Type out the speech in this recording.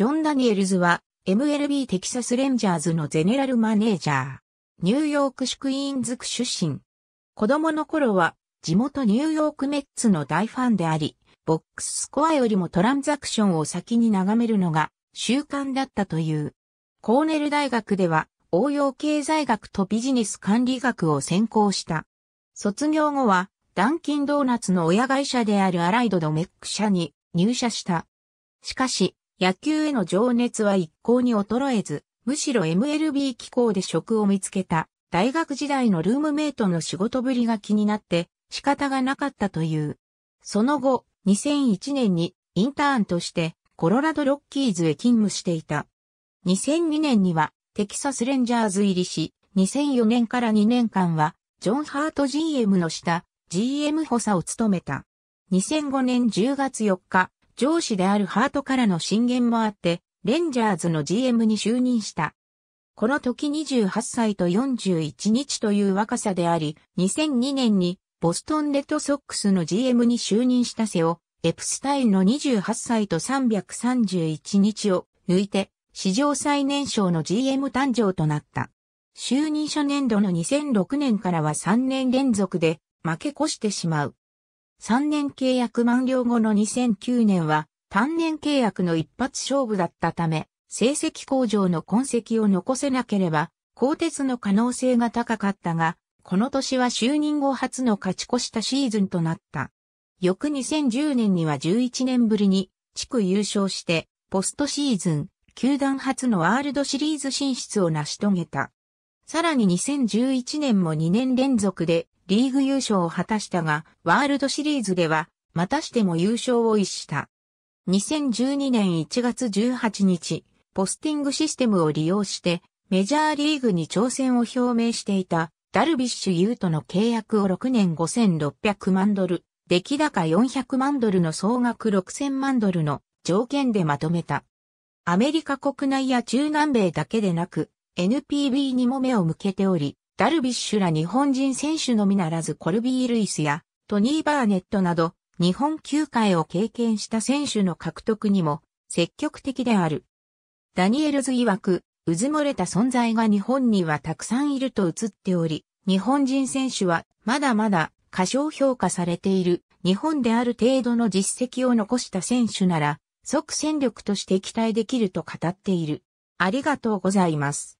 ジョン・ダニエルズは MLB テキサスレンジャーズのゼネラルマネージャー。ニューヨークシュクイーンズ区出身。子供の頃は地元ニューヨークメッツの大ファンであり、ボックススコアよりもトランザクションを先に眺めるのが習慣だったという。コーネル大学では応用経済学とビジネス管理学を専攻した。卒業後はダンキンドーナツの親会社であるアライド・ドメック社に入社した。しかし、野球への情熱は一向に衰えず、むしろ MLB 機構で職を見つけた大学時代のルームメイトの仕事ぶりが気になって仕方がなかったという。その後、2001年にインターンとしてコロラドロッキーズへ勤務していた。2002年にはテキサスレンジャーズ入りし、2004年から2年間はジョン・ハート GM の下、GM 補佐を務めた。2005年10月4日、上司であるハートからの進言もあって、レンジャーズの GM に就任した。この時28歳と41日という若さであり、2002年にボストンレッドソックスの GM に就任した瀬をエプスタインの28歳と331日を抜いて、史上最年少の GM 誕生となった。就任初年度の2006年からは3年連続で負け越してしまう。3年契約満了後の2009年は単年契約の一発勝負だったため、成績向上の痕跡を残せなければ、鋼鉄の可能性が高かったが、この年は就任後初の勝ち越したシーズンとなった。翌2010年には11年ぶりに地区優勝して、ポストシーズン、球団初のワールドシリーズ進出を成し遂げた。さらに2011年も2年連続でリーグ優勝を果たしたが、ワールドシリーズでは、またしても優勝を逸した。2012年1月18日、ポスティングシステムを利用して、メジャーリーグに挑戦を表明していた、ダルビッシュ有との契約を6年5600万ドル、出来高400万ドルの総額6000万ドルの条件でまとめた。アメリカ国内や中南米だけでなく、NPB にも目を向けており、ダルビッシュら日本人選手のみならずコルビー・ルイスやトニー・バーネットなど日本球界を経験した選手の獲得にも積極的である。ダニエルズ曰く、うずもれた存在が日本にはたくさんいると映っており、日本人選手はまだまだ過小評価されている日本である程度の実績を残した選手なら即戦力として期待できると語っている。ありがとうございます。